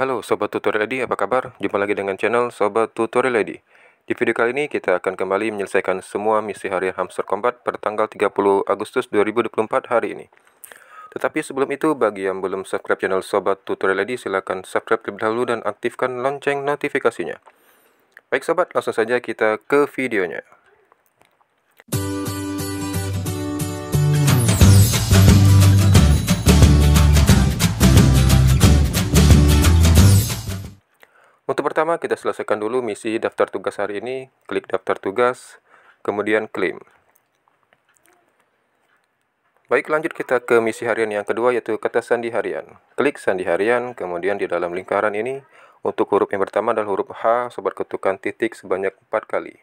Halo Sobat Tutorial apa kabar? Jumpa lagi dengan channel Sobat Tutorial Di video kali ini kita akan kembali menyelesaikan semua misi harian Hamster Combat per tanggal 30 Agustus 2024 hari ini. Tetapi sebelum itu, bagi yang belum subscribe channel Sobat Tutorial Edi, silahkan subscribe terlebih dahulu dan aktifkan lonceng notifikasinya. Baik sobat, langsung saja kita ke videonya. Pertama, kita selesaikan dulu misi daftar tugas hari ini. Klik daftar tugas, kemudian klaim. Baik, lanjut kita ke misi harian yang kedua, yaitu kata sandi harian. Klik sandi harian, kemudian di dalam lingkaran ini, untuk huruf yang pertama adalah huruf H, sobat ketukan titik sebanyak 4 kali.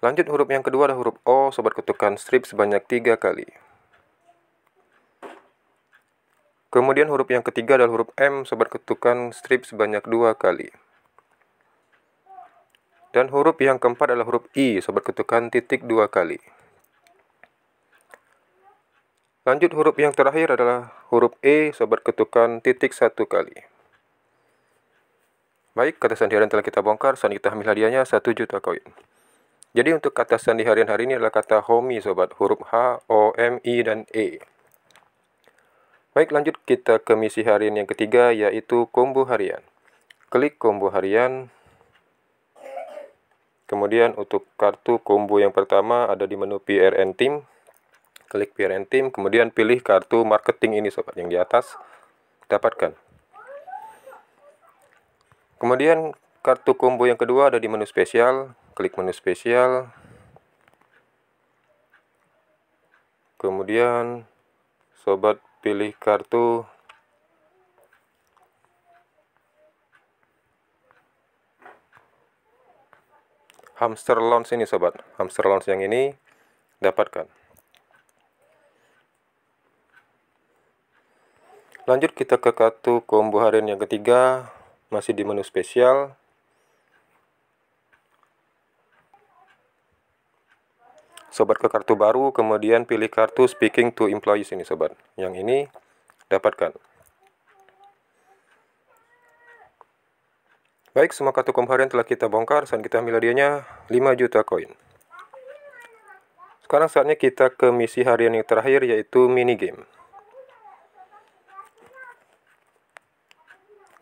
Lanjut huruf yang kedua adalah huruf O, sobat ketukan strip sebanyak 3 kali. Kemudian huruf yang ketiga adalah huruf M sobat ketukan strip sebanyak dua kali. Dan huruf yang keempat adalah huruf I sobat ketukan titik dua kali. Lanjut huruf yang terakhir adalah huruf E sobat ketukan titik satu kali. Baik, kata sandi harian telah kita bongkar, sandi kita ambil hadiahnya 1 juta koin. Jadi untuk kata sandi harian hari ini adalah kata homi sobat, huruf H, O, M, I, dan E. Baik, lanjut kita ke misi harian yang ketiga, yaitu combo harian. Klik combo harian. Kemudian untuk kartu combo yang pertama ada di menu PRN Team. Klik PRN Team, kemudian pilih kartu marketing ini sobat, yang di atas. Dapatkan. Kemudian kartu combo yang kedua ada di menu spesial. Klik menu spesial. Kemudian sobat pilih kartu hamster launch ini sobat hamster launch yang ini dapatkan lanjut kita ke kartu combo harian yang ketiga masih di menu spesial sobat ke kartu baru, kemudian pilih kartu speaking to employees ini sobat. Yang ini dapatkan. Baik, semua kartu kom telah kita bongkar, saat kita ambil hadiahnya 5 juta koin. Sekarang saatnya kita ke misi harian yang terakhir yaitu mini game.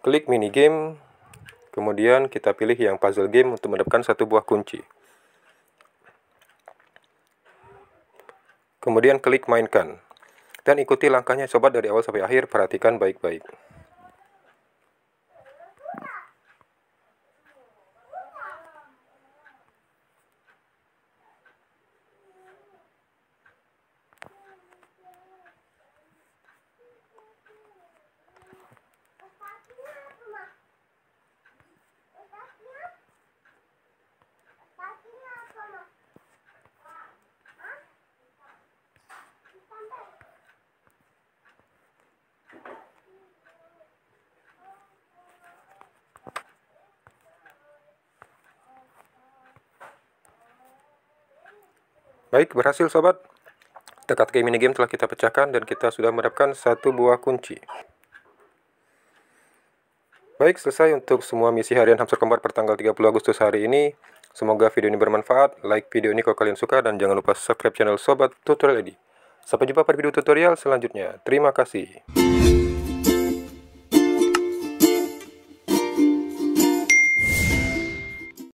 Klik mini game, kemudian kita pilih yang puzzle game untuk mendapatkan satu buah kunci. Kemudian klik mainkan. Dan ikuti langkahnya sobat dari awal sampai akhir, perhatikan baik-baik. Baik, berhasil sobat. game ini game telah kita pecahkan dan kita sudah mendapatkan satu buah kunci. Baik, selesai untuk semua misi harian Hamster Kembar per tanggal 30 Agustus hari ini. Semoga video ini bermanfaat. Like video ini kalau kalian suka dan jangan lupa subscribe channel Sobat Tutorial ID. Sampai jumpa pada video tutorial selanjutnya. Terima kasih.